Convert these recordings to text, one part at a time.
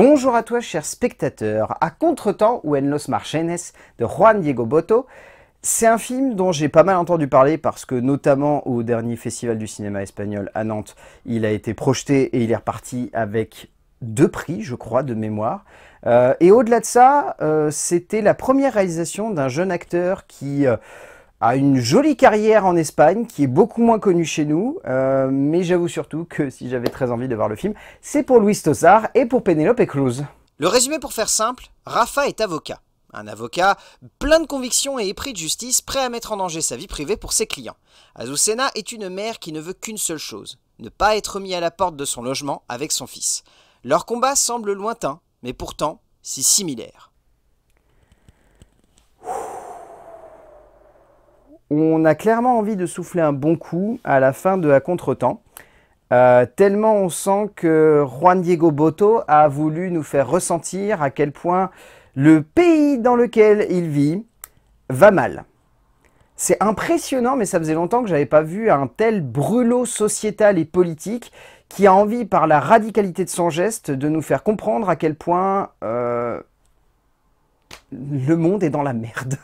Bonjour à toi, chers spectateurs. À Contretemps ou En los Marchenes de Juan Diego Boto. c'est un film dont j'ai pas mal entendu parler parce que notamment au dernier festival du cinéma espagnol à Nantes, il a été projeté et il est reparti avec deux prix, je crois, de mémoire. Euh, et au-delà de ça, euh, c'était la première réalisation d'un jeune acteur qui euh, a une jolie carrière en Espagne qui est beaucoup moins connue chez nous, euh, mais j'avoue surtout que si j'avais très envie de voir le film, c'est pour Luis Tossard et pour Penelope Cruz. Le résumé pour faire simple, Rafa est avocat. Un avocat plein de convictions et épris de justice, prêt à mettre en danger sa vie privée pour ses clients. Azucena est une mère qui ne veut qu'une seule chose, ne pas être mis à la porte de son logement avec son fils. Leur combat semble lointain, mais pourtant si similaire. on a clairement envie de souffler un bon coup à la fin de la contre-temps. Euh, tellement on sent que Juan Diego Boto a voulu nous faire ressentir à quel point le pays dans lequel il vit va mal. C'est impressionnant, mais ça faisait longtemps que j'avais pas vu un tel brûlot sociétal et politique qui a envie, par la radicalité de son geste, de nous faire comprendre à quel point euh, le monde est dans la merde.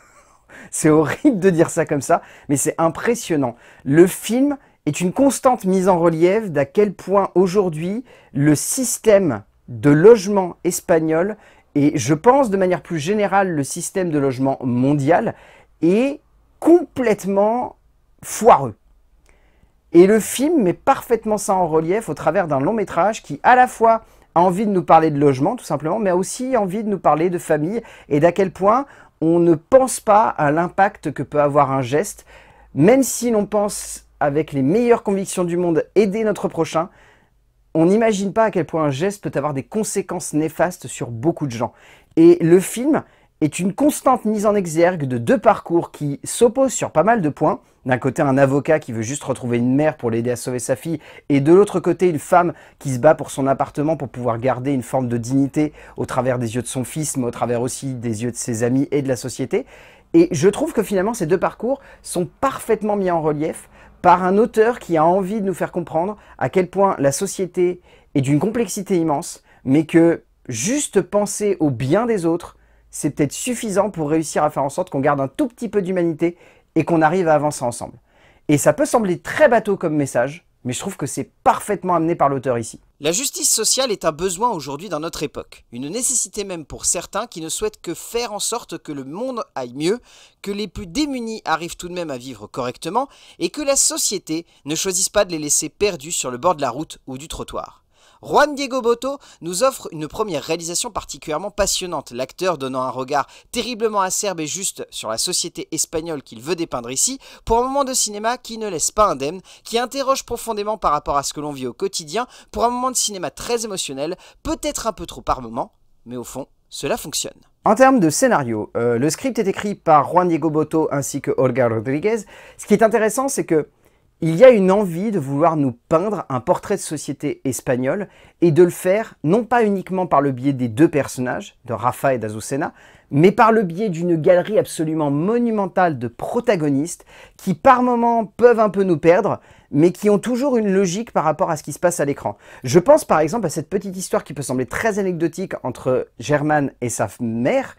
C'est horrible de dire ça comme ça, mais c'est impressionnant. Le film est une constante mise en relief d'à quel point aujourd'hui le système de logement espagnol et je pense de manière plus générale le système de logement mondial est complètement foireux. Et le film met parfaitement ça en relief au travers d'un long métrage qui à la fois a envie de nous parler de logement tout simplement, mais a aussi envie de nous parler de famille et d'à quel point on ne pense pas à l'impact que peut avoir un geste, même si l'on pense avec les meilleures convictions du monde aider notre prochain, on n'imagine pas à quel point un geste peut avoir des conséquences néfastes sur beaucoup de gens. Et le film est une constante mise en exergue de deux parcours qui s'opposent sur pas mal de points. D'un côté, un avocat qui veut juste retrouver une mère pour l'aider à sauver sa fille, et de l'autre côté, une femme qui se bat pour son appartement pour pouvoir garder une forme de dignité au travers des yeux de son fils, mais au travers aussi des yeux de ses amis et de la société. Et je trouve que finalement, ces deux parcours sont parfaitement mis en relief par un auteur qui a envie de nous faire comprendre à quel point la société est d'une complexité immense, mais que juste penser au bien des autres, c'est peut-être suffisant pour réussir à faire en sorte qu'on garde un tout petit peu d'humanité et qu'on arrive à avancer ensemble. Et ça peut sembler très bateau comme message, mais je trouve que c'est parfaitement amené par l'auteur ici. La justice sociale est un besoin aujourd'hui dans notre époque, une nécessité même pour certains qui ne souhaitent que faire en sorte que le monde aille mieux, que les plus démunis arrivent tout de même à vivre correctement, et que la société ne choisisse pas de les laisser perdus sur le bord de la route ou du trottoir. Juan Diego Boto nous offre une première réalisation particulièrement passionnante, l'acteur donnant un regard terriblement acerbe et juste sur la société espagnole qu'il veut dépeindre ici, pour un moment de cinéma qui ne laisse pas indemne, qui interroge profondément par rapport à ce que l'on vit au quotidien, pour un moment de cinéma très émotionnel, peut-être un peu trop par moment, mais au fond, cela fonctionne. En termes de scénario, euh, le script est écrit par Juan Diego Boto ainsi que Olga Rodriguez. Ce qui est intéressant, c'est que il y a une envie de vouloir nous peindre un portrait de société espagnole et de le faire non pas uniquement par le biais des deux personnages, de Rafa et d'Azucena, mais par le biais d'une galerie absolument monumentale de protagonistes qui par moments peuvent un peu nous perdre, mais qui ont toujours une logique par rapport à ce qui se passe à l'écran. Je pense par exemple à cette petite histoire qui peut sembler très anecdotique entre German et sa mère,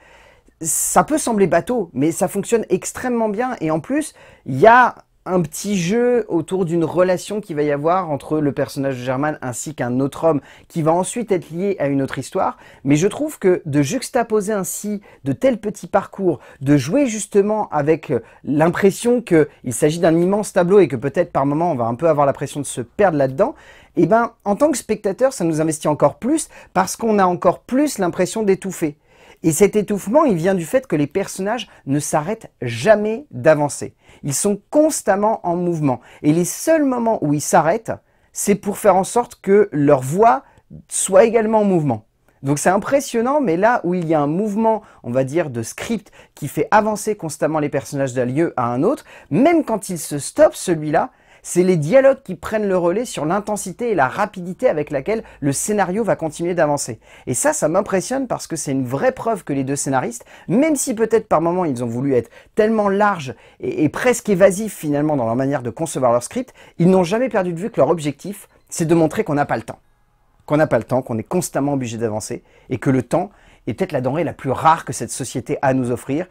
ça peut sembler bateau, mais ça fonctionne extrêmement bien. Et en plus, il y a un petit jeu autour d'une relation qui va y avoir entre le personnage de German ainsi qu'un autre homme qui va ensuite être lié à une autre histoire. Mais je trouve que de juxtaposer ainsi de tels petits parcours, de jouer justement avec euh, l'impression qu'il s'agit d'un immense tableau et que peut-être par moment on va un peu avoir l'impression de se perdre là-dedans, eh ben, en tant que spectateur, ça nous investit encore plus parce qu'on a encore plus l'impression d'étouffer. Et cet étouffement, il vient du fait que les personnages ne s'arrêtent jamais d'avancer. Ils sont constamment en mouvement. Et les seuls moments où ils s'arrêtent, c'est pour faire en sorte que leur voix soit également en mouvement. Donc c'est impressionnant, mais là où il y a un mouvement, on va dire, de script qui fait avancer constamment les personnages d'un lieu à un autre, même quand il se stoppe celui-là, c'est les dialogues qui prennent le relais sur l'intensité et la rapidité avec laquelle le scénario va continuer d'avancer. Et ça, ça m'impressionne parce que c'est une vraie preuve que les deux scénaristes, même si peut-être par moments ils ont voulu être tellement larges et, presque évasifs finalement dans leur manière de concevoir leur script, ils n'ont jamais perdu de vue que leur objectif, c'est de montrer qu'on n'a pas le temps. Qu'on n'a pas le temps, qu'on est constamment obligé d'avancer et que le temps est peut-être la denrée la plus rare que cette société a à nous offrir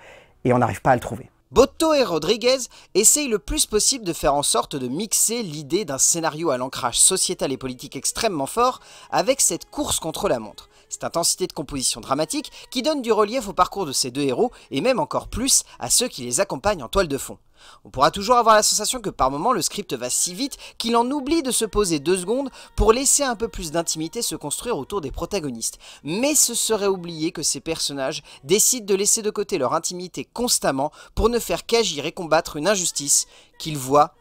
et on n'arrive pas à le trouver. Botto et Rodriguez essayent le plus possible de faire en sorte de mixer l'idée d'un scénario à l'ancrage sociétal et politique extrêmement fort avec cette course contre la montre. Cette intensité de composition dramatique qui donne du relief au parcours de ces deux héros et même encore plus à ceux qui les accompagnent en toile de fond. On pourra toujours avoir la sensation que par moment le script va si vite qu'il en oublie de se poser deux secondes pour laisser un peu plus d'intimité se construire autour des protagonistes. Mais ce serait oublier que ces personnages décident de laisser de côté leur intimité constamment pour ne faire qu'agir et combattre une injustice qu'ils voient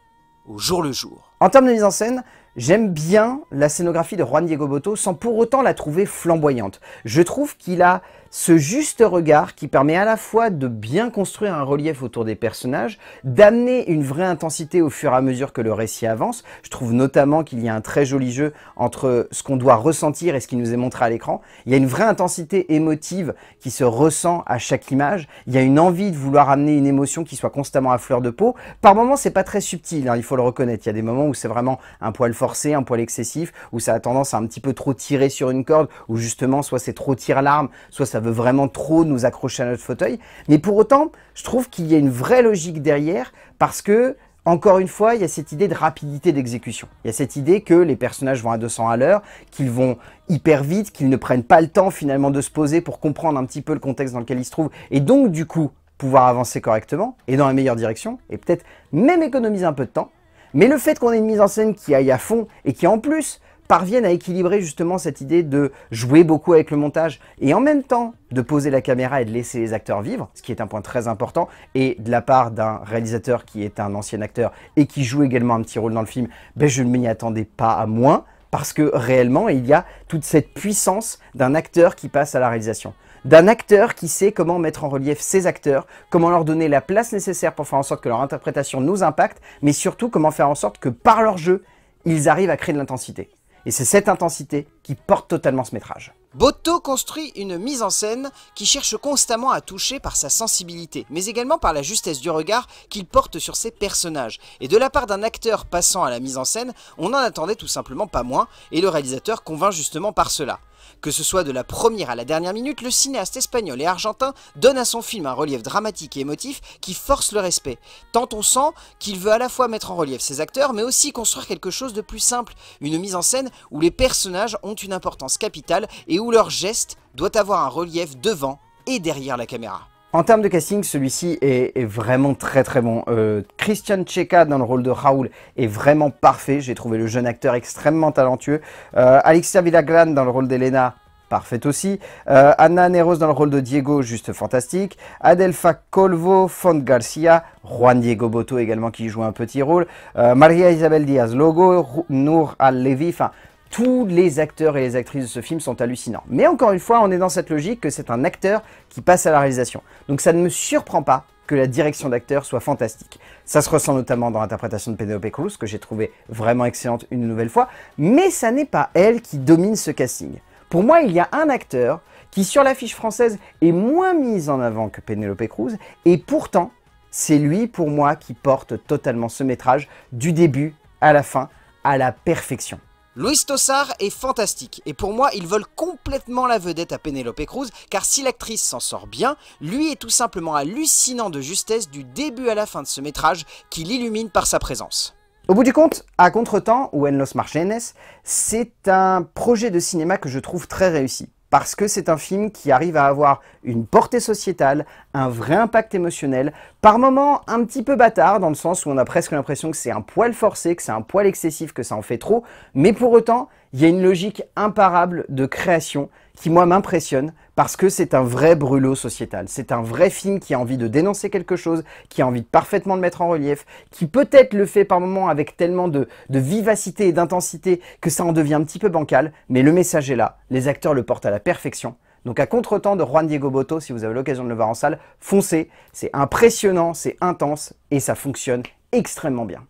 au jour le jour. En termes de mise en scène, j'aime bien la scénographie de Juan Diego Boto sans pour autant la trouver flamboyante. Je trouve qu'il a ce juste regard qui permet à la fois de bien construire un relief autour des personnages, d'amener une vraie intensité au fur et à mesure que le récit avance. Je trouve notamment qu'il y a un très joli jeu entre ce qu'on doit ressentir et ce qui nous est montré à l'écran. Il y a une vraie intensité émotive qui se ressent à chaque image. Il y a une envie de vouloir amener une émotion qui soit constamment à fleur de peau. Par moments, c'est pas très subtil, hein, il faut le reconnaître. Il y a des moments où c'est vraiment un poil forcé, un poil excessif, où ça a tendance à un petit peu trop tirer sur une corde, où justement, soit c'est trop tire-larme, soit ça veut vraiment trop nous accrocher à notre fauteuil. Mais pour autant, je trouve qu'il y a une vraie logique derrière parce que encore une fois, il y a cette idée de rapidité d'exécution. Il y a cette idée que les personnages vont à 200 à l'heure, qu'ils vont hyper vite, qu'ils ne prennent pas le temps finalement de se poser pour comprendre un petit peu le contexte dans lequel ils se trouvent, et donc du coup pouvoir avancer correctement et dans la meilleure direction, et peut-être même économiser un peu de temps. Mais le fait qu'on ait une mise en scène qui aille à fond et qui en plus parviennent à équilibrer justement cette idée de jouer beaucoup avec le montage et en même temps de poser la caméra et de laisser les acteurs vivre, ce qui est un point très important, et de la part d'un réalisateur qui est un ancien acteur et qui joue également un petit rôle dans le film, ben je ne m'y attendais pas à moins, parce que réellement il y a toute cette puissance d'un acteur qui passe à la réalisation d'un acteur qui sait comment mettre en relief ses acteurs, comment leur donner la place nécessaire pour faire en sorte que leur interprétation nous impacte, mais surtout comment faire en sorte que par leur jeu, ils arrivent à créer de l'intensité. Et c'est cette intensité qui porte totalement ce métrage. Botto construit une mise en scène qui cherche constamment à toucher par sa sensibilité, mais également par la justesse du regard qu'il porte sur ses personnages. Et de la part d'un acteur passant à la mise en scène, on n'en attendait tout simplement pas moins, et le réalisateur convainc justement par cela. Que ce soit de la première à la dernière minute, le cinéaste espagnol et argentin donne à son film un relief dramatique et émotif qui force le respect. Tant on sent qu'il veut à la fois mettre en relief ses acteurs, mais aussi construire quelque chose de plus simple, une mise en scène où les personnages ont une importance capitale et où leur geste doit avoir un relief devant et derrière la caméra. En termes de casting, celui-ci est, vraiment très très bon. Euh, Christian Cheka dans le rôle de Raoul est vraiment parfait. J'ai trouvé le jeune acteur extrêmement talentueux. Euh, Alexia Villagran dans le rôle d'Elena, parfait aussi. Euh, Anna Neros dans le rôle de Diego, juste fantastique. Adelfa Colvo, Font Garcia, Juan Diego Boto également qui joue un petit rôle. Maria Isabel Diaz Logo, Nour Al-Levi, enfin tous les acteurs et les actrices de ce film sont hallucinants. Mais encore une fois, on est dans cette logique que c'est un acteur qui passe à la réalisation. Donc ça ne me surprend pas que la direction d'acteur soit fantastique. Ça se ressent notamment dans l'interprétation de Penelope Cruz, que j'ai trouvée vraiment excellente une nouvelle fois, mais ça n'est pas elle qui domine ce casting. Pour moi, il y a un acteur qui, sur l'affiche française, est moins mis en avant que Penelope Cruz, et pourtant, c'est lui, pour moi, qui porte totalement ce métrage, du début à la fin, à la perfection. Louis Tossard est fantastique, et pour moi, il vole complètement la vedette à Penelope Cruz, car si l'actrice s'en sort bien, lui est tout simplement hallucinant de justesse du début à la fin de ce métrage, qui l'illumine par sa présence. Au bout du compte, à contretemps ou en los margenes, c'est un projet de cinéma que je trouve très réussi parce que c'est un film qui arrive à avoir une portée sociétale, un vrai impact émotionnel, par moments un petit peu bâtard, dans le sens où on a presque l'impression que c'est un poil forcé, que c'est un poil excessif, que ça en fait trop, mais pour autant, il y a une logique imparable de création, qui moi m'impressionne parce que c'est un vrai brûlot sociétal. C'est un vrai film qui a envie de dénoncer quelque chose, qui a envie de parfaitement le mettre en relief, qui peut-être le fait par moments avec tellement de, de vivacité et d'intensité que ça en devient un petit peu bancal, mais le message est là, les acteurs le portent à la perfection. Donc à contre-temps de Juan Diego Boto, si vous avez l'occasion de le voir en salle, foncez, c'est impressionnant, c'est intense et ça fonctionne extrêmement bien.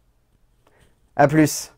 A plus